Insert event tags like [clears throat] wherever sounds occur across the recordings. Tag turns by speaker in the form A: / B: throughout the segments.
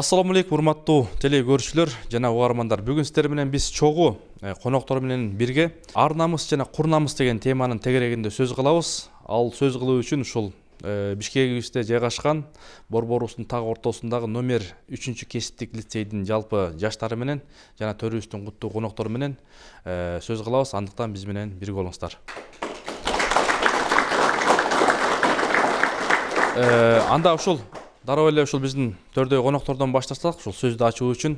A: ассалому алейкум урматтуу теле көрүүчүлөр жана угармандар бүгүн сиздер менен биз чогуу э, коноктор менен бирге ар намыс жана кур намыс деген теманын тегерегинде сөз кылабыз ал сөз кылуу үчүн ушул э, бишкегибизде жайгашкан борборубуздун так ортосундагы номер үчүнчү кесиптик лицейдин жалпы жаштары менен жана төрүбүздүн куттуу коноктору менен э, сөз кылабыз андыктан биз менен бирге болуңуздар анда ушул дароо эле ушул биздин төрдөгү коноктордон баштасак ушул сөздү ачуу үчүн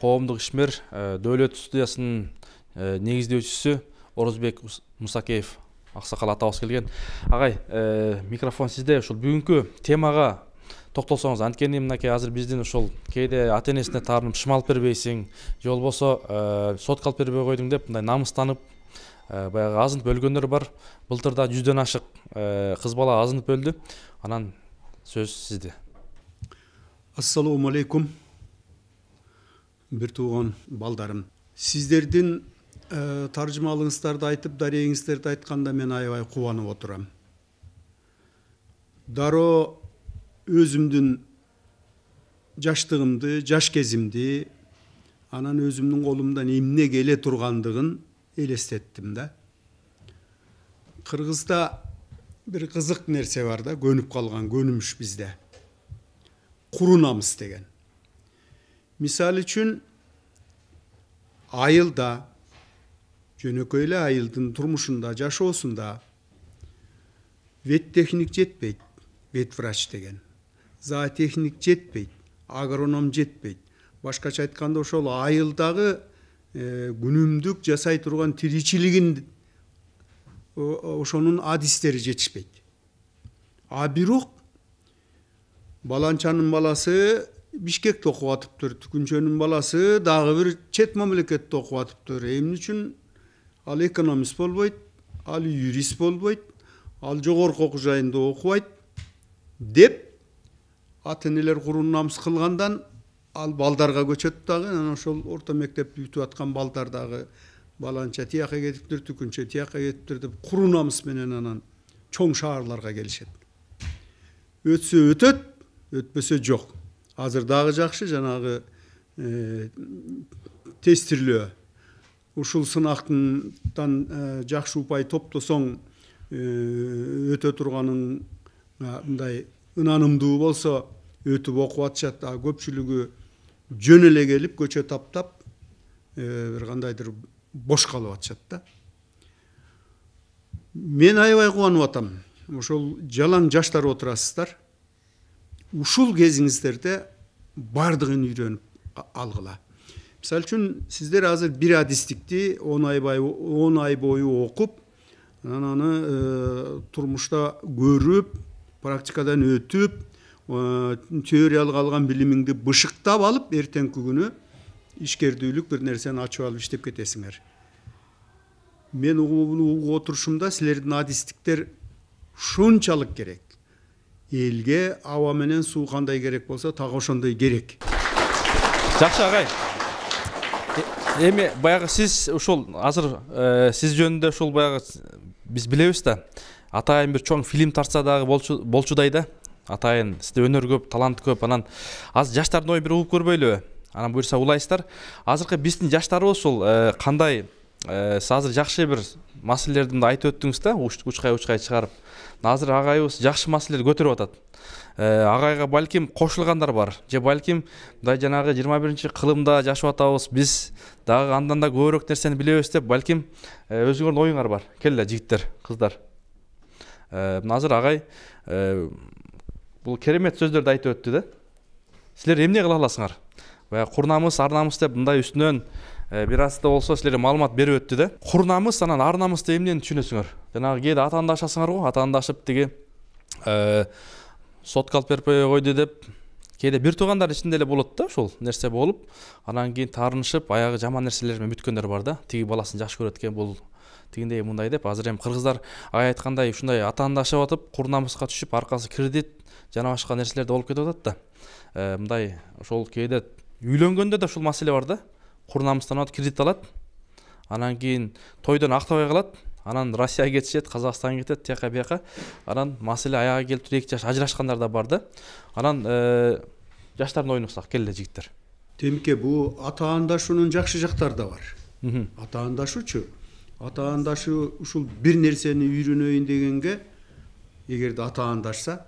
A: коомдук ишмер э, дөөлөт студиясынын э, негиздөөчүсү орозбек мусакеев аксакал атабыз келген агай э, микрофон сизде ушул бүгүнкү темага токтолсоңуз анткени мынакей азыр биздин ушул кээде ата энесине таарынып шымалып бербейсиң же болбосо сотка алып бербей койдуң деп мындай намыстанып баягы азынып өлгөндөр бар былтыр да жүздөн ашык кыз бала
B: азынып өлдү анан сөз сизде Ассаламу алейкум бір туған балдарым сіздердің таржымалыңыздарды айтып дәрегіңіздерді айтқанда мен аябай қуанып отырам. даро өзімдің жаштығымды жаш кезімді анан өзімнің қолымдан емне келе тұрғандығын елестеттім да қырғызда бір қызық нәрсе бар да көніп қалған көніміш бізде kurunamыз деген мисалы үчүн айылда жөнөкөй эле айылдын турмушунда жашоосунда веттехник жетпейт ветврач деген зоотехник жетпейт агроном жетпейт башкача айтканда ошол айылдагы күнүмдүк жасай турган тиричилигин ошонун адистери жетишпейт а бирок баланчанын баласы бишкекте окуп атыптыр түгүнчөнүн баласы дагы бир чет мамлекетте окуп атыптыр эмне үчүн ал экономист болбойт ал юрист болбойт ал жогорку окуу жайында окубайт деп ата энелер курун намыс кылгандан ал балдарга көчөт дагы анан ошол орто мектепти бүтүп аткан балдар дагы баланча тияка кетиптир түкүнчө тияка кетиптир деп куру намыс менен анан чоң шаарларга келишет өтсө өтөт өтпөсө жоқ. азыр дагы жакшы жанагы э, тестирлөө ушул сынактан э, жакшы упай топтосоң э, өтө турганың мындай ынанымдуу болсо өтүп окуп атышат а көпчүлүгү жөн эле келип көчө таптап бир кандайдыр бош калып атышат да мен аябай кубанып атам ошол жалаң жаштар отурасыздар ушул кезиңиздерде баардыгын үйрөнүп алгыла мисалы үчүн сиздер азыр бир адистикти он ай бою он ай бою окуп анан аны турмушта көрүп практикадан өтүп теориялык алган билимиңди бышыктап алып эртеңки күнү ишкердүүлүк бир нерсени ачып алып иштеп кетесиңер мен угуп отурушумда силердин адистиктер ушунчалык керек елге ауа менен су қандай керек болса тағы ошондой керек жақсы ағай э, эми баягы сиз ушул азыр
A: э, сиз жөнүндө ушул баягы биз билебиз да атайын бир чоң фильм тартса дагы болчудай да атайын сизде өнөр көп талант көп анан азыр жаштардын оюн бир угуп көрбөйлүбү анан буюрса улайсыздар азыркы биздин жаштарыбыз ушул э, кандай ә, э, азыр жакшы жақсы бір мәселелерді айтып өттіңіз да учкай учкай шығарып азыр ағайыбыз жақсы маселелерди көтеріп жатады ә, э, ағайға балким қосылғандар бар же балким мындай жаңағы 21 бірінші қылымда жашап атабыз біз дағы андан да көбүрөөк нерсени билебиз деп балким ә, оюңар бар келе жігіттер қыздар ә, назыр ағай ә, бұл керемет сөздерді айтып өттү да силер эмне кыла аласыңар баягы курнамыз намыс ар деп мындай үстүнөн Э, бир азда болсо силерге маалымат берип өттү да кур намыс анан ар намысты эмнени түшүнөсүңөр жанагы кээде атаандашасыңар го атаандашып тиги э, сотка алып бербей койду деп кээде бир туугандар ичинде эле болот да ушул нерсе болуп анан кийин таарынышып аягы жаман нерселер менен бүткөндөр бар да тиги баласын жакшы көрөт экен бул тигиндей мындай деп азыр эми кыргыздар агай айткандай ушундай атаандашып атып кур намыска түшүп аркасы кредит жана башка нерселер да болуп кетип атат да мындай ошол кээде үйлөнгөндө да ушул маселе бар да құр намыстанады кредит алады анан кейін тойдан ақтабай қалады анан россияға кетіп қазақстанға кетеді тияққа бияққа анан маселе аяғы келіп тұр екі жас ажырасқандар да бар да анан ә, э, жаштардын оюн уксак келе жигиттер
B: демке бул атаандашуунун жақсы жақтары да бар атаандашуучу атаандашуу ушул бир нерсени үйрөнөйүн дегенге эгерде атаандашса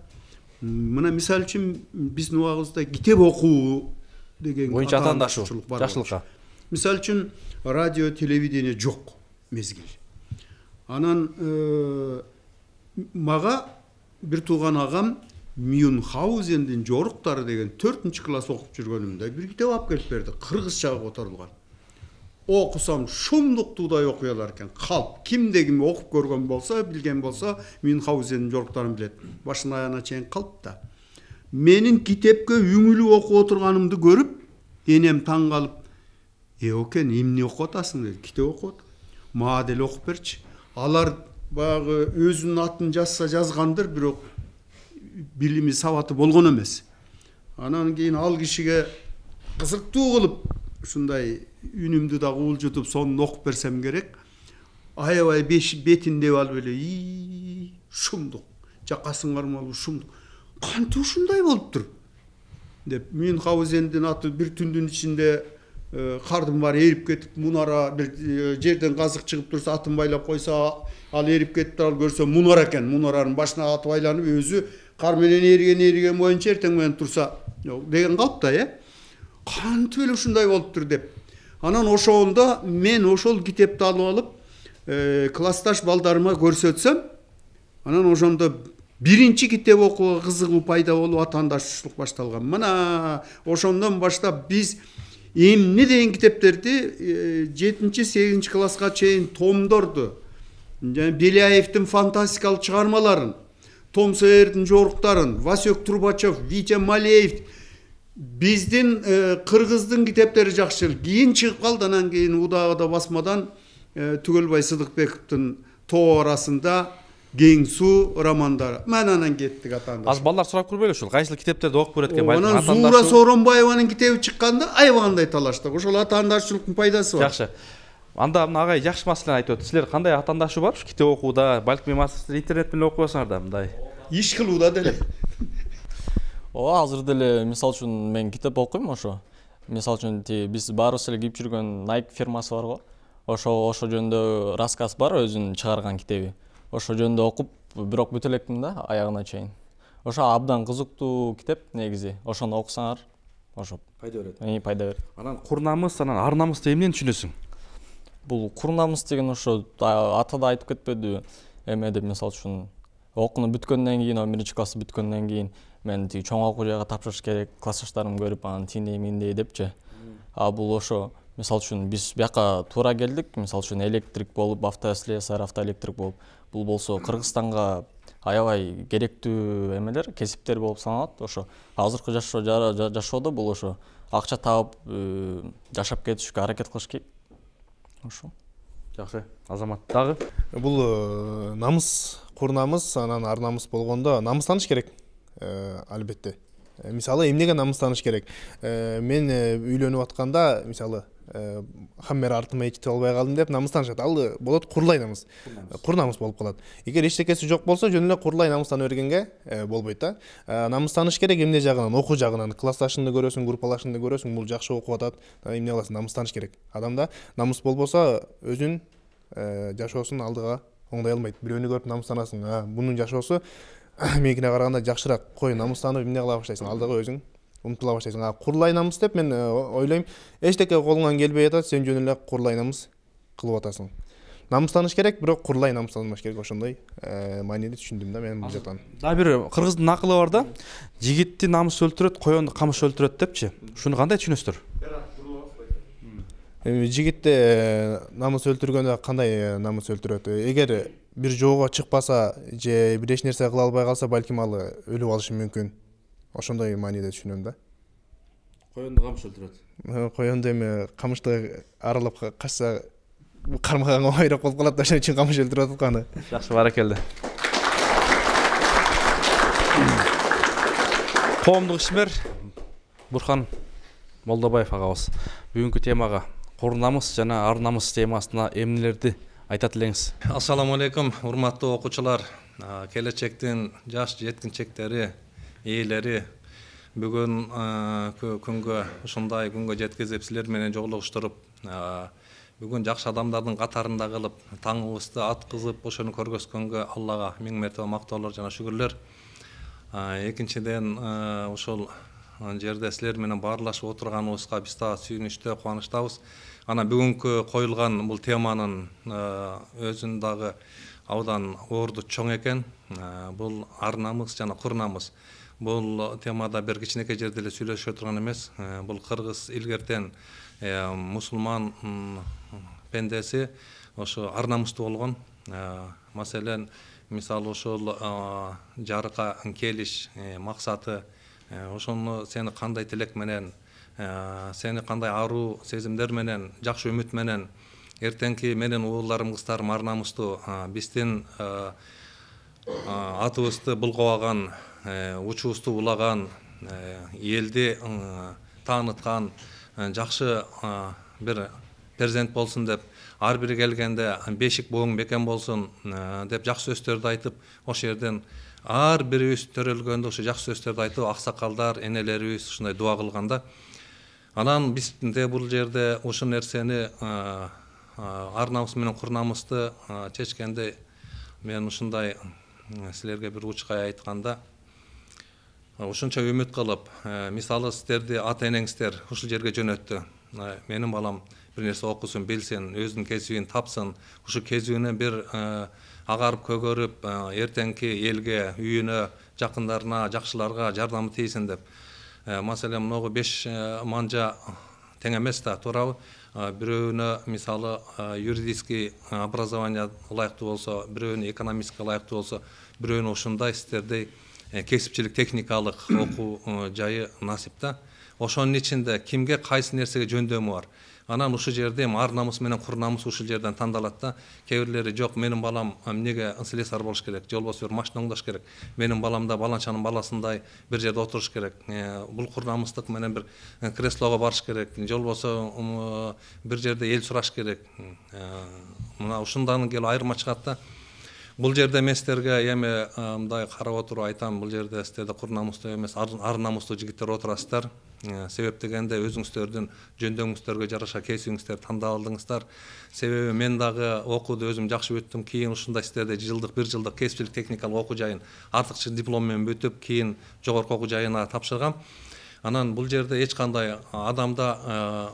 B: мына мисалы үчүн биздин убагыбызда китеп окуу деген боюнча атаандашуу жакшылыкка мисалы үчүн радио телевидение жок мезгил анан мага бир тууган агам мюнхаузендин жоруктары деген төртүнчү класс окуп жүргөнүмдө бир китеп алып келип берди кыргызчага которулган окусам шумдуктуудай окуялар экен калп кимде ким окуп көргөн болсо билген болсо мюнхаузендин жоруктарын билет башынан аягына чейин калп да менин китепке үңүлүп окуп отурганымды көрүп энем таң калып екен эмне окуп атасың деди китеп окуп атам мага деле окуп берчи алар баягы өзүнүн атын жазса жазгандыр бирок билими сабаты болгон эмес анан кийин ал кишиге кызыктуу кылып ушундай үнүмдү дагы уулжутуп сонун окуп берсем керек аябай бетиндеп алып эле и ушумдук жакасын кармалып шумдук кантип ушундай болуптур деп мюнхаузендин аты бир түндүн ичинде Э, қардың бар еріп кетіп мұнара э, жерден қазық шығып тұрса атын байлап қойса ал еріп кетіп ал көрсе мұнара екен мұнараның башына аты байланып өзі қарменен менен еріген ерген боюнча эртең тұрса турса деген калыпта э кантип эле болып тұр деп анан ошондо мен ошол китепти алып алып э, ә, классташ балдарыма көрсөтсөм анан ошондо биринчи китеп окууга кызыгуу пайда болуп атаандаштуулук башталган мына ошондон баштап биз эмне деген китептерди жетинчи сегизинчи класска чейин томдорду жана беляевдин фантастикалык чыгармаларын том сэрдин жоруктарын васек трубачев витя малеев биздин кыргыздын китептери жакшы кийин чыгып калды анан кийин басмадан түгөлбай сыдыкбековдун тоо арасында кең суу романдары мен анан кеттик атаандар
A: азыр балдар сурап көрбөйлү ушул кайсыл китептерди окуп көрөт экен анан зуура
B: сооронбаеванын китеби чыкканда аябагандай талаштык ошол атаандашчылыктын пайдасы бар жакшы анда мына агай жакшы маселени
A: айтып атты силер кандай атаандашуу бар ушу китеп окууда балким эми азыр силер интернет менен окубасаңар да мындай иш кылууда деле ооба азыр деле мисалы үчүн мен китеп окуйм ошо
C: мисалы үчүн тиги биз баарыбыз эле кийип жүргөн nike фирмасы бар го ошо ошо жөнүндө рассказ бар өзүнүн чыгарган китеби ошо жөнүндө окуп бирок бүтө элекмин да аягына чейин ошо абдан кызыктуу китеп негизи ошону окусаңар ошо пайда берет пайда берет анан кур намыс анан ар намысты эмнени түшүнөсүң бул кур намыс деген ошо ата да айтып кетпедиби эме деп мисалы үчүн окууну бүткөндөн кийин он биринчи класс бүткөндөн кийин мен тиги чоң окуу жайга тапшырыш керек классташтарым көрүп анан тигиндей мигиндей депчи а бул ошо мисалы үчүн биз бияка туура келдик мисалы үчүн электрик болуп автослесарь автоэлектрик болуп бұл болсо кыргызстанга аябай керектүү эмелер кесиптер болуп саналат ошо азыркы жашоодо бул ошо акча таап э, жашап кетишке аракет кылыш керек ошо жакшы азамат дагы
D: бул э, намыс кур намыс анан ар намыс болгондо намыстаныш керек албетте э, мисалы эмнеге намыстаныш керек мен үйлөнүп атканда мисалы Э, хаммер артыма жетіп албай калдым деп намыстан ал болот курлай намыс кур намыс болуп калат эгер эчтекеси жок болсо жөн эле курлай намыстана бергенге э, болбойт да э, намыстаныш керек эмне жагынан окуу жагынан классташыңды көрөсүң группалашыңды көрөсүң бул жакшы окуп атат эмне кыласың намыстаныш керек адамда намыс болбосо өзүн жашоосун алдыга оңдой албайт бирөөнү көрүп намыстанасың а бунун жашоосу [coughs] меникине караганда жакшыраак кой намыстанып эмне кыла баштайсың алдыга өзүң ұмтыла бастайсың а құрлайнамыз деп мен ойлаймын ештеңке қолыңнан келбей жатады сен жөн эле құрлайнамыз қылып атасың намыстаныш керек бирок курлай намыстанбаш керек ошондой ә, мааниде түшүндүм да мен бул жактан
A: дагы бир кыргыздын акылы бар да жигитти намыс өлтүрөт коенду камыш өлтүрөт депчи ушуну кандай түшүнөсүздөр эми жигитти э, намыс өлтүргөндө кандай
D: э, намыс өлтүрөт эгер бир жоого чыкпаса же бир эч нерсе кыла албай калса балким ал э, өлүп алышы мүмкүн ошондой мааниде түшүнөм да
A: коенду камыш өлтүрөт
D: э, коенду эми камышты аралап качса кармаганга майрак болуп калат да ошон үчүн камыш өлтүрүп атат аны
A: жакшы баракелде коомдук ишмер бурхан молдобаев агабыз бүгүнкү темага кур намыс жана ар намыс темасына эмнелерди айтат элеңиз
E: ассаламу алейкум урматтуу окуучулар э, келечектин жаш жеткинчектери ээлери бүгүн күнгө ушундай күнгө жеткизип силер менен жолугуштуруп бүгүн жакшы адамдардын катарында кылып таңыбызды аткызып ошону көргөзгөнгө аллага миң мертебе мактоолор жана шүгүрлөр экинчиден ушул жерде силер менен баарлашып отурганыбызга биз дагы сүйүнүчтө кубанычтабыз анан бүгүнкү коюлган бул теманын өзүн дагы абдан орду чоң экен бул ар намыс жана кур намыс бул темада бир кичинекей жерде эле сүйлөшүп турган эмес бул кыргыз илгертен мусулман пендеси ошо ар намыстуу болгон маселен мисалы ошол жарыкка келиш максаты ошону сени кандай тилек менен сени кандай аруу сезимдер менен жакшы үмүт менен эртеңки менин уулдарым кыздарым ар намыстуу биздин атыбызды булгабаган Э, учубузду улаган элди таанытқан э, жақсы бір перзент болсын деп ар бири келгенде бешік бооң бекем болсын э, деп жақсы өстерді айтып ошол жерден ар бирибиз төрөлгөндө ушу жакшы сөздөрдү айтып аксакалдар энелерибиз ушундай дуа кылганда анан бизде бул жерде ушул нерсени ар намыс менен намысты чечкенде мен ушундай силерге бир учкай айтканда ушунча үмүт кылып э, мисалы сиздерди ата энеңиздер ушул жерге жөнөттү менин балам бир нерсе окусун билсин өзүнүн кесибин тапсын ушул кесибинен бир э, агарып көгөрүп э, эртеңки элге үйүнө жакындарына жакшыларга жардамы тийсин деп маселен могу беш манжа тең эмес да туурабы бирөөнө мисалы юридический образование ылайыктуу болсо бирөөнү экономический ылайыктуу болсо бирөөнү ушундай сиздердей кесипчилик техникалык окуу жайы насип да ошонун ичинде кимге кайсы нерсеге жөндөмү бар анан ушул жерде эми ар намыс менен кур намыс ушул жерден тандалат да кээ бирлери жок менин балам эмнеге слесарь болуш керек же болбосо бир машина оңдош керек менин балам да баланчанын баласындай бир жерде отуруш керек бул кур намыстык менен бир креслого барыш керек же болбосо бир жерде эл сураш керек мына ушундан келип айырма чыгат да бұл жерде мен сіздерге эми мындай қарап отуруп айтам бұл жерде сіздерде құр намыстуу емес ар намыстуу жігіттер отырасыздар себеп дегенде өзіңіздердің жөндөгүңүздөргө жараша кесибиңиздерди тандап алдыңыздар себеби мен дагы окууду өзүм жакшы бүттүм кийин ушундай сиздерде жылдык бир жылдык кесипчилик техникалык окуу жайын артыкчы диплом менен бүтүп кийин жогорку окуу жайына тапшыргам анан бул жерде эч кандай адамда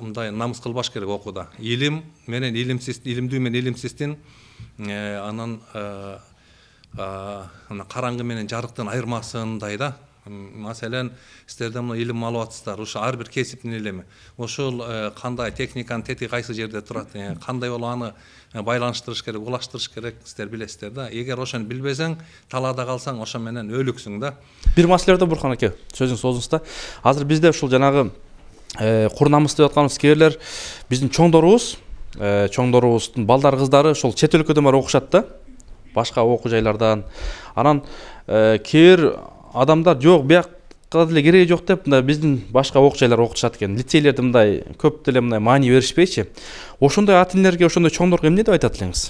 E: мындай намыс кылбаш керек окууда илим менен илимсиз илимдүү менен илимсиздин Э, анан э, мына қараңғы менен жарыктын айырмасындай да маселен сиздерде мына илим алып атсыздар ушу ар бир кесиптин илими ушул э, кандай техниканын тети кайсы жерде турат кандай болуп аны байланыштырыш керек улаштырыш керек сиздер билесиздер да эгер ошону билбесең талаада калсаң ошо менен өлүксүң да
A: бир маселе бар бурхан аке сөзүңүздү созуңуз да азыр бизде ушул жанагы курнамыз деп атканыбыз кээ бирлер биздин чоңдорубуз Э, чоңдорубуздун балдар кыздары ошол чет өлкөдөн барып окушат да башка окуу жайлардан анан кээ бир адамдар жок бияка деле кереги жок деп мындай биздин башка окуу жайларга окутушат экен лицейлерде мындай көп деле мындай маани беришпейчи ошондой ата энелерге ошондой чоңдорго эмне деп айтат элеңиз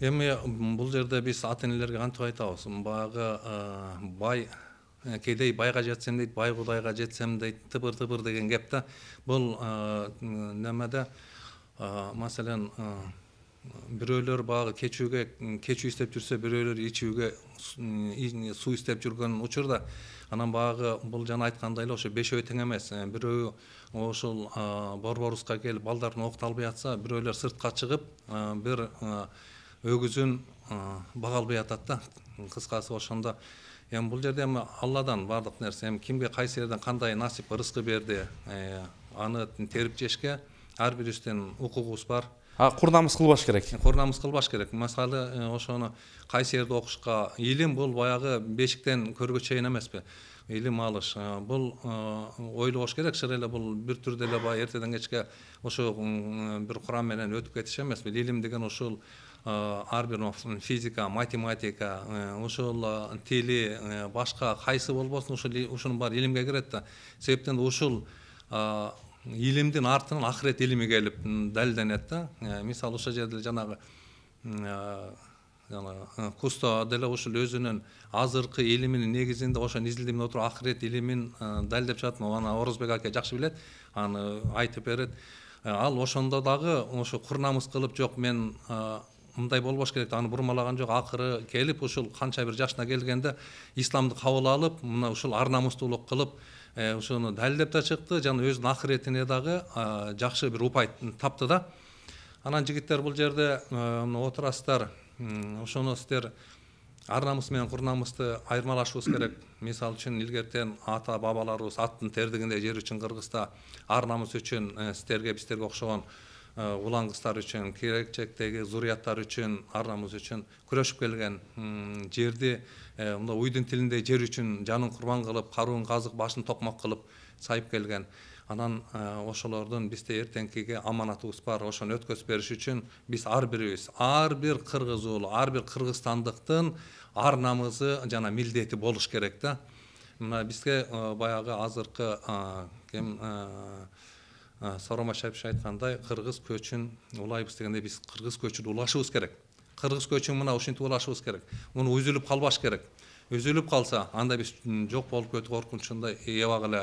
E: эми бул жерде биз ата энелерге кантип айтабыз баягы э, бай э, кедей байга жетсем дейт бай кудайга жетсем дейт тыбыр тыбыр деген кеп да бул немеде маселен бирөөлөр баягы кечүүгө кечүү істеп жүрсе бирөөлөр ичүүгө су істеп жүрген учурда анан баягы бул жана айткандай эле ошо бешөө тең эмес бирөө ошол борборубузга келип балдарын окута албай атса бирөөлөр сыртка чыгып бир өгүзүн бага албай атат да кыскасы ошондо эми бул жерде эми алладан баардык нерсе эми кимге кайсы жерден кандай насип ырыскы берди аны терип жешке ар істен укугубуз бар курнамыз кылбаш керек курнамыз кылбаш керек мисалы ошону кайсы жерде окушка илим бул баягы бешиктен көргө чейин эмеспи илим алыш бул ойлобош керек шыр эле бул бир түрдө эле баягы эртеден кечке ошо бир курам менен өтүп кетиш эмес илим деген ушул ар бир физика математика ушул тили башка кайсы болбосун ушул ушунун баары илимге кирет да себептен ушул Илемдин артынан ақырет илими келіп далилденет да э, мисалы мысалы осы жерде жаңағы э, жаңағы э, кусто деле ушул өзүнүн азыркы илиминин негизинде ошону изилдемеде отуруп акырет илимин далилдеп чыгат аны орозбек аке жакшы билет аны айтып берет ал ошондо дагы ушу намыс кылып жок мен мындай болбош керек аны бурмалаган жок акыры келип ушул канча бир жашына келгенде исламды кабыл алып мына ушул ар намыстуулук кылып Э, ошону далилдеп да чыкты жана өзүнүн акыретине дагы жакшы бир упай тапты да анан жигиттер бул жерде э, отурасыздар ошону сиздер ар намыс менен кур намысты айырмалашыбыз керек мисалы үчүн илгертен ата бабаларыбыз аттын тердигинде жер үчүн кыргызда ар намыс үчүн э, сиздерге биздерге окшогон улангустар үчүн келечектеги зурияттар үчүн ар намыс үчүн күрөшүп келген жерди мындай уйдун тилинде жер үчүн жанын курбан кылып каруун казып башын токмок кылып сайып келген анан ошолордун бизде эртеңкиге аманатыбыз бар ошону өткөзүп бериш үчүн биз ар бирибиз ар бир кыргыз уулу ар бир кыргызстандыктын ар намызы жана милдети болуш керек да мына бизге баягы азыркы ким Э, сооронбай шәпші айтқандай, қырғыз көчүн улайбыз дегенде біз қырғыз көчүн улашыбыз керек қырғыз көчүн мына ушинтип улашыбыз керек оны үзүлүп калбаш керек Үзіліп қалса, анда біз жоқ болып кету коркунучундай эбак эле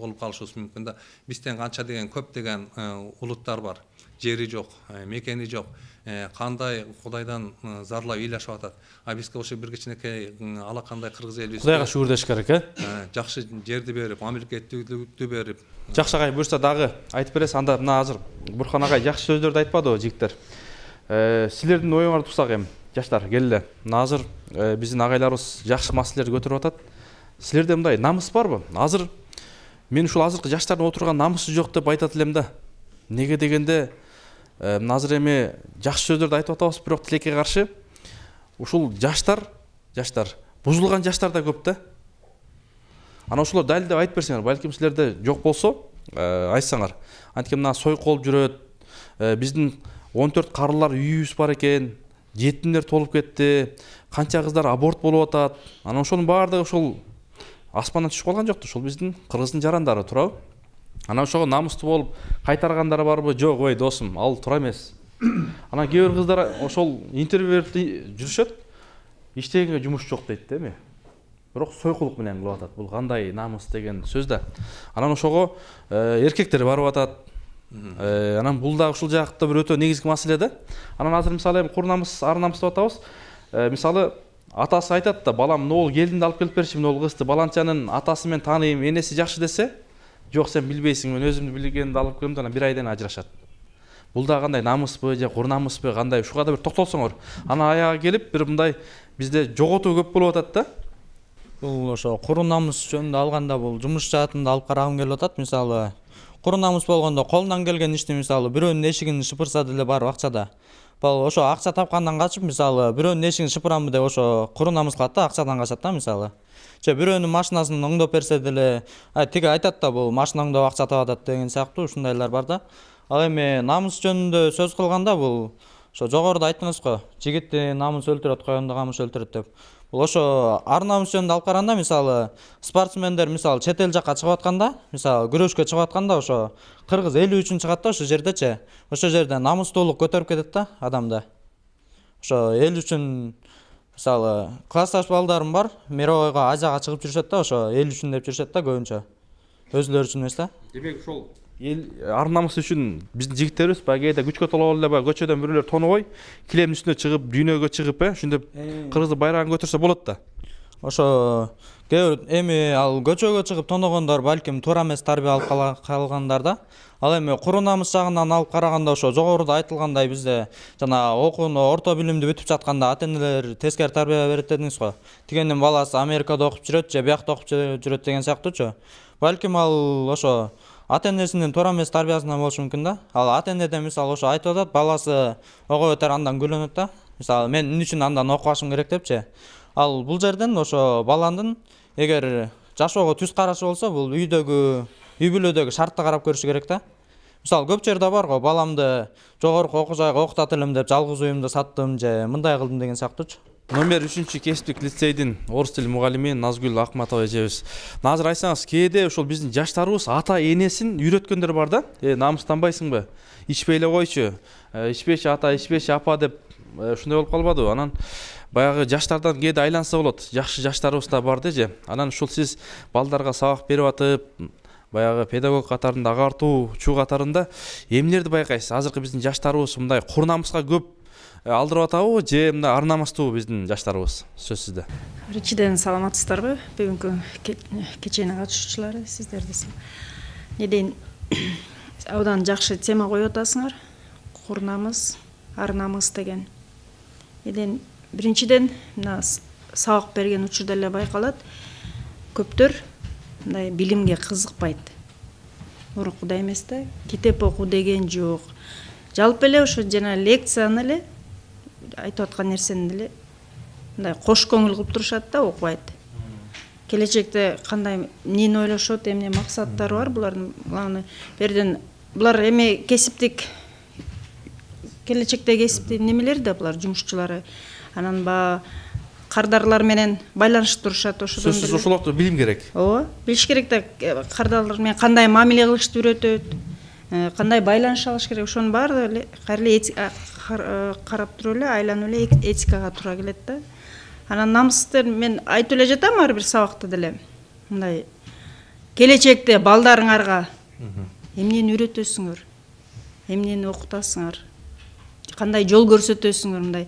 E: болуп калышыбыз мүмкүн да бизден канча деген көптөгөн э, улуттар бар жері жоқ э, мекени жоқ э, қандай құдайдан зарлап ел ашып жатады бизге ошо бир бір алакандай алақандай қырғыз елі құдайға деш керек э жақсы жерді беріп мамлекеттүүлүктү беріп жақсы
A: ағай бұйырса дағы айтып бересіз анда мына азыр бурхан ағай жақсы сөздерді айтпады ғой жігіттер э, сіздердің оюңарды ұқсақ ем жаштар келді мына азыр біздің агайларыбыз жақсы мәселелерді көтеріп жатады сіздерде мындай намыс барбы азыр мен ушул азыркы жаштардын отурган намысы жок деп айтат элем да неге дегенде Э, мына азыр эми жакшы сөздөрдү айтып атабыз бирок тилекке каршы ушул жаштар жаштар бузулган жаштар да көп да анан ошолор далилдеп айтып берсеңер балким силерде жок болсо э, айтсаңар анткени мына сойко болуп жүрөт э, биздин он төрт карылар үйүбүз бар экен жетимдер толуп кетти канча кыздар аборт болуп атат анан ошонун баардыгы ушул асмандан түшүп калган жок да ушул биздин кыргыздын жарандары туурабы анау ошого намысты болуп кайтаргандар барбы жок ой досум ал туура эмес [coughs] анан кээ бир кыздар ошол интервью берип жүрүшөт иштегенге жумуш жок дейт да эми бирок сойкулук менен кылып атат бул кандай намыс деген сөз э, э, да анан ошого эркектер барып атат анан бул дагы ушул жакта бир өтө негизги маселе да анан азыр мисалы эми кур намыс ар намыс деп атабыз э, мисалы атасы айтат да балам могул келинди алып келип берчи мына кызды баланчанын атасы мен тааныйм энеси жакшы десе жоқ сен білбейсің мен өзімді білгенімді алып келемін ана бір айдан ажырашат бұл да қандай намыспы же құр намыспы қандай ушуга да бір токтолсоңор ана аяғы келіп бір мындай бізде жоғалту көп болып атат да
C: бұл ошо куру намыс жөнінде алғанда бұл жұмыс жаатында алып қарағым келіп атат мысалы куру намыс болғанда қолынан келген ишти мисалы бирөөнүн есігін шыпырса деле барып да бал ошо акча тапкандан качып мисалы бирөөнүн эшигин шыпырамбы деп ошо куру намыс кылат да акчадан качат да мисалы же бирөөнүн машинасын оңдоп берсе деле тиги айтат да бул машина оңдоп акча таап атат деген сыяктуу ушундайлар бар да ал эми намыс жөнүндө сөз кылганда бул ошо жогоруда айттыңыз го жигитти намыс өлтүрөт коёнду камыш өлтүрөт деп бұл ошо намыс жөнүндө алып караганда мисалы спортсмендер мисалы чет эл жака чыгып атканда мисалы күрөшкө чыгып атканда ошо кыргыз эли үчүн чыгат да ошол жердечи ошол жерде намыстуулук көтөрүп кетет да адамды ошо эл үчүн мисалы классташ балдарым бар мировойго азияга чыгып жүрүшөт да ошо эл үчүн деп жүрүшөт да көбүнчө өзүлөрү үчүн эмес да
B: демек ошол
A: ел ар намыс үчүн биздин жигиттерибиз баягы кээде күчкө толо эле баягы көчөдөн бирөөлөр тонобой килемдин үстүнө чыгып дүйнөгө чыгып э ушинтип кыргыздын байрагын көтөрсө болот да ошо
C: кээ бир эми ал көчөгө чыгып тоногондор балким туура эмес тарбия алып калгандар да ал эми куру намыс жагынан алып караганда ошо жогоруда айтылгандай бизде жана окууну орто билимди бүтүп жатканда ата энелер тескери тарбия берет дедиңиз го тигенден баласы америкада окуп жүрөт же биякта окуп жүрөт деген сыяктуучу балким ал ошо ата энесинин туура эмес тарбиясынан болушу мүмкүн да ал ата эне мисалы ошо айтып атат баласы ого өтер андан күлөнөт да мисалы мен эмне үчүн андан окубашым керек депчи ал бул жерден ошо баландын эгер жашоого түз карашы болсо бул үйдөгү үй бүлөдөгү шартты карап көрүшү керек да мисалы көп жерде бар го баламды жогорку окуу жайга окутат элем деп жалгыз уюмду
A: саттым же мындай кылдым деген сыяктуучу номер үчүнчү кесиптик лицейдин орус тили мугалими назгүл акматова эжебиз назыр айтсаңыз кээде ошол биздин жаштарыбыз ата энесин үйрөткөндөр бар да э намыстанбайсыңбы ичпей эле койчу ичпечи ата ичпечи апа деп ушундай болуп калбадыбы анан баягы жаштардан кээде айланса болот жакшы жаштарыбыз да бар эже анан ушул сиз балдарга сабак берип атып баягы педагог катарында агартуучу катарында эмнелерди байкайсыз азыркы биздин жаштарыбыз мындай курнамыска көп Э, алдырып атабы же мына намыстуубу биздин жаштарыбыз сөзсүз да
F: биринчиден саламатсыздарбы бүгүнкү кечени катышуучулары сиздерди неден [coughs] абдан жакшы тема коюп атасыңар ар намыс деген эден биринчиден мына сабак берген учурда эле байкалат көптөр мындай билимге кызыкпайт мурункудай эмес да китеп окуу деген жок жалпы эле ошо жана лекцияны эле айтып отқан нәрсені деле мындай кош көңіл кылып турушат да окубайт келечекте кандай эмнени ойлошот эмне максаттары бар булардын главный берден булар эми кесиптик келечекте кесиптик немелер да булар жумушчулары анан баягы кардарлар менен байланышып турушат ошодон сөзсүз ошолорду билим керек ооба билиш керек да кардарлар э, менен кандай мамиле кылышты үйрөтөт кандай э, байланыша алыш керек ошонун баардыгы эле кайра эле қарап туруп эле айланып эле этикага туура келет да анан намысты мен айтып эле жатам ар бир сабакта деле мындай келечекте балдарыңарга эмнени үйрөтөсүңөр эмнени окутасыңар кандай жол көрсөтөсүңөр мындай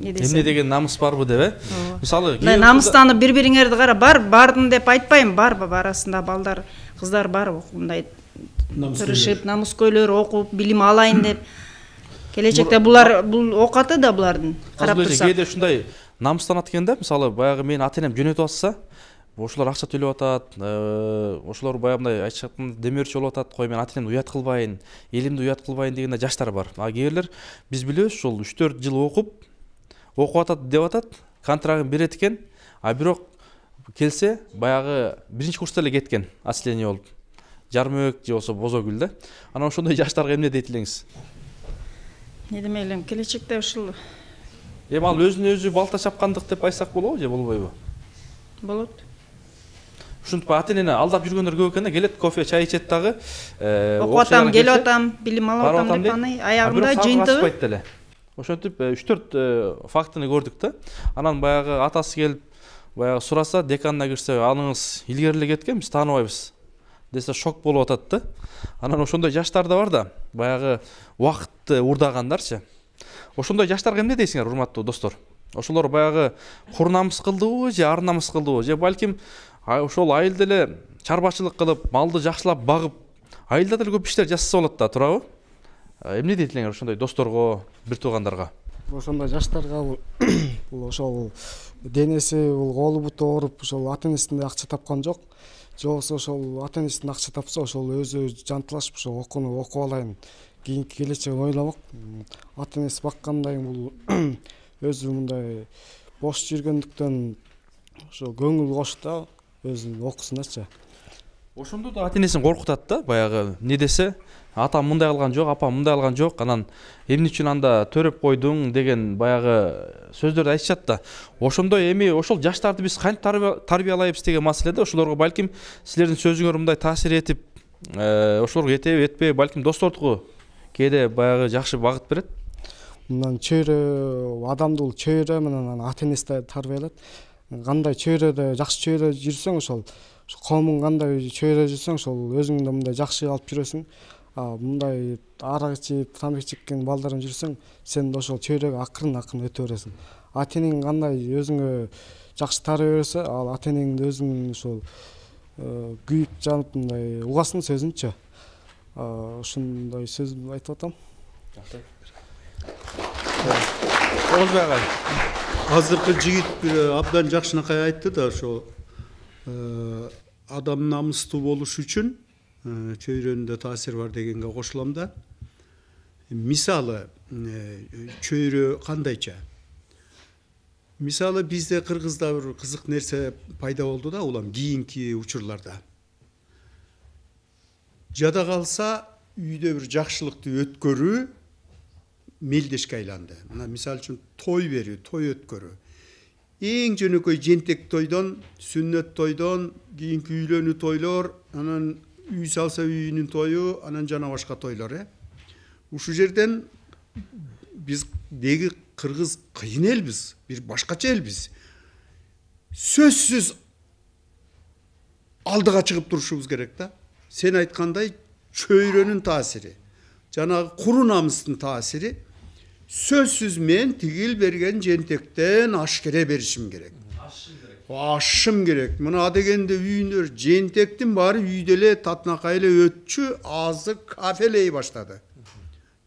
F: эмне
A: деген намыс барбы деп э мисалы намыстанып
F: бири бириңерди қара бар бардың деп айтпайм бар арасында балдар қыздар бар мындай тырышып намыскөйлөр окуп билим алайын деп [coughs] келечекте булар бул окаты да булардын карап турсак кээде
A: ушундай намыстанат экен да мисалы баягы менин ата энем жөнөтүп атса ошолор акча төлөп атат ошолор баягы мындай айтып демөөрчү болуп атат кой мен ата энемди уят кылбайын элимди уят кылбайын деген да жаштар бар а кээ бирлер биз билебиз ушул үч төрт жыл окуп окуп атат деп атат контрагын берет экен а бирок келсе баягы биринчи курста эле кеткен отселение болуп жармөк же болбосо бозогүл да анан ошондой жаштарга эмне дейт элеңиз
F: эмне демек элем келечекте ушул
A: эми ал өзүн өзү балта чапкандык деп айтсак болобу же болбойбу болот ушинтип ата энени алдап жүргөндөр көп экен да келет кофе чай ичет дагы э, окуп атам келип атам
F: билим алып атам деп анан аягында жыйынтыгы
A: деле ошентип э, үч төрт э, фактыны көрдүк да анан баягы атасы келип баягы сураса деканына кирсе аныңыз илгери эле кеткен биз тааныбайбыз десе шок болуп атат да анан ошондой жаштар да бар да баягы убакытты уурдагандарчы ошондой жаштарга эмне дейсиңер урматтуу достор ошолор баягы кур намыс кылдыбы же ар намыс кылдыбы же балким ошол айыл деле чарбачылык кылып малды жакшылап багып айылда деле көп иштер жасаса болот да туурабы эмне дейт элеңер ошондой досторго бир туугандарга
G: ошондой жаштарга бул [coughs] ошол денеси бул колу буту ооруп ошол ата энесинен акча тапкан жок же болбосо ошол ата энесинен акча тапса ошол өзү жанталашып ошо окууну окуп алайын кийинки келечегин ойлабок ата энеси бұл кийин бул [clears throat] өзү мындай бош жүргөндүктөн ошо көңүл кошту да өзүн окусундачы ошондо да ата энесин
A: коркутат да баягы эмне десе атам мындай кылган жок апам мындай кылган жок анан эмне үчүн анда төрөп койдуң деген баягы сөздөрдү айтышат да ошондой эми ошол жаштарды биз кантип тарбиялайбыз деген маселе да ошолорго балким силердин сөзүңөр мындай таасир этип э, ошолорго жетеби этпеби балким достордуку кээде баягы жакшы багыт берет
G: мындан чөйрө адамдуу чөйрө менен ата энеси да тарбиялайт кандай чөйрөдө жакшы чөйрөдө жүрсөң ошол қауымың кандай чөйре жүрсөң ошол өзіңді мындай жакшы алып жүресің мындай арақ ішіп тамақ шеккен балдармен жүрсөң сен де ошол чөйрөгө акырын акырын өтө бересиң ата энең кандай өзүңө жакшы тарбия берсе ал ата энеңди өзүң ошол күйүп жанып мындай угасың сөзүнчү ушундай сөз айтып атам оозбек ага азыркы жигит абдан
B: жакшынакай айтты да ошо адам намыстуу болуш үчүн чөйрөнүндө таасир бар дегенге кошулам да мисалы чөйрө кандайча мисалы бизде кыргызда бир кызык нерсе пайда болду да улам кийинки учурларда жада калса үйдө бир жакшылыкты өткөрүү мелдешке айланды мына мисалы үчүн той берүү той өткөрүү эң жөнөкөй жентек тойдон сүннөт тойдон кийин күйлөнүү тойлор анан үй салса үйүнүн тою анан жана башка тойлор э ушул жерден биз деги кыргыз кыйын элбиз бир башкача элбиз сөзсүз алдыга чыгып турушубуз керек да сен айткандай чөйрөнүн таасири жанагы куру намыстын таасири сөзсіз мен тігіл берген жентектен ашкере берішім керек ашшым керек мына дегенде үйінер жентектің бары үйделе татнақайлы өтчү азы кафелей баштады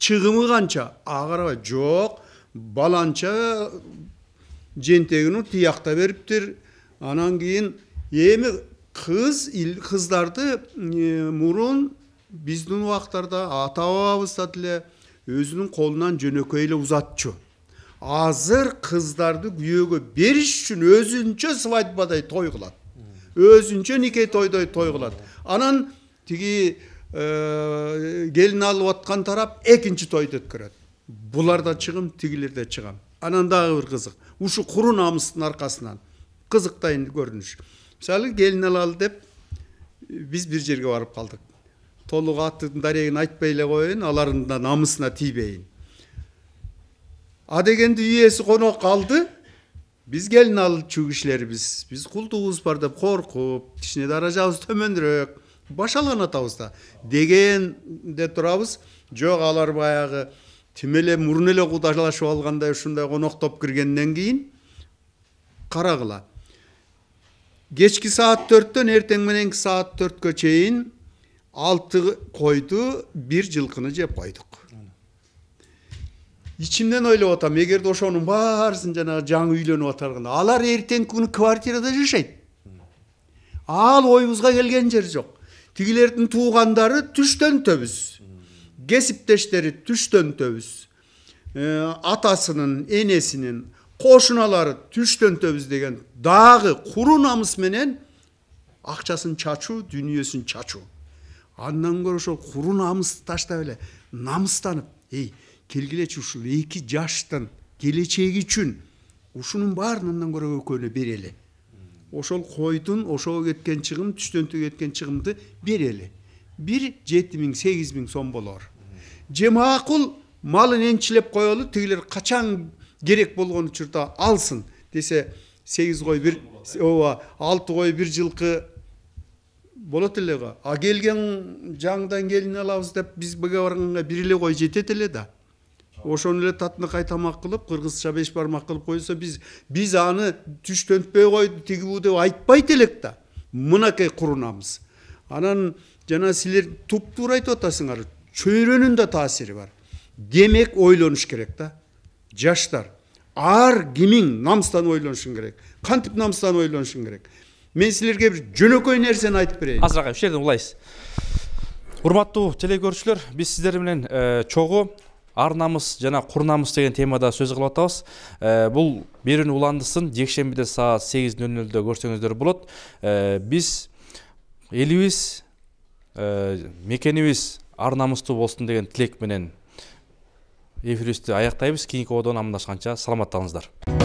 B: чыгымы канча ага жок баланча жентегини тыякта бериптир анан кийин эми кыз кыздарды мурун биздин убактарда ата бабабызда өзінің қолынан жөнөкөйле узатчу азыр кыздарды күйөөгө бериш үчүн өзүнчө свадьбадай той кылат өзүнчө никей тойдой той кылат анан тиги келин алып аткан тарап экинчи тойду өткөрөт булар да чыгым тигилер да чыгам анан дагы бир кызык ушу куру намыстын аркасынан кызык да энди көрүнүш мисалы келин алалы деп биз бир жерге барып калдык толық атын дәрегін айтпай эле коеюн алардын да намысына тийбейин адегенде үй ээси конок алды биз келин алчу кишилербиз биз култугубуз бар деп коркуп кичине даражабыз төмөнүрөөк башалган атабыз да дегенде турабыз жок алар баягы тим эле мурун эле кудалашып алгандай ушундай коноктоп киргенден кийин карагыла кечки саат төрттөн эртең мененки саат төрткө чейин altı koydu, bir cılkını cep koyduk. İçimden öyle otam. Eğer oşonun varsın cana can üylönü otargın. Alar erten günü kvartirada yaşayt. Al oyumuzga kelgen yer yok. Тигилердин туугандары түштөн төбүз. Кесиптештери түштөн төбүз. атасынын, энесинин кошуналары түштөн төбүз деген дагы куру намыс менен акчасын чачуу, дүйнөсүн чачуу. андан көрө ошол куру намысты таштап эле намыстанып эй келгилечи ушул эки жаштын келечеги үчүн ушунун баарын андан көрө экөөнө берели ошол койдун ошого кеткен чыгым түштөнтүү кеткен чыгымды берели бир жети миң сегиз миң сом болор же макул малын энчилеп коелу тигилер качан керек болгон учурда алсын десе сегиз кой бир ооба алты кой бир жылкы болот эле го а келген жаңдан келин алабыз деп биз буга барганга бир эле кой жетет эле да ошону эле татынакай тамак кылып кыргызча беш бармак кылып койсо биз биз аны түштөнтпөй койду тиги бу деп айтпайт элек да мынакей курунабыз анан жана силер туп айтып атасыңар чөйрөнүн да таасири бар демек ойлонуш керек да жаштар ар кимиң намыстанып ойлонушуң керек кантип намыстанып ойлонушуң керек мен сіздерге бір жөнөкөй нәрсені айтып берейин азыраак осы жерден улайбыз
A: урматтуу телекөрүүчүлөр биз сиздер менен чогуу ар намыс жана кур намыс деген темада сөз кылып атабыз бул берүүнүн уландысын жекшембиде саат сегиз нөл нөлдө көрсөңүздөр болот биз элибиз мекенибиз ар намыстуу болсун деген тилек менен эфирибизди аяктайбыз кийинки одон амандашканча саламатта калыңыздар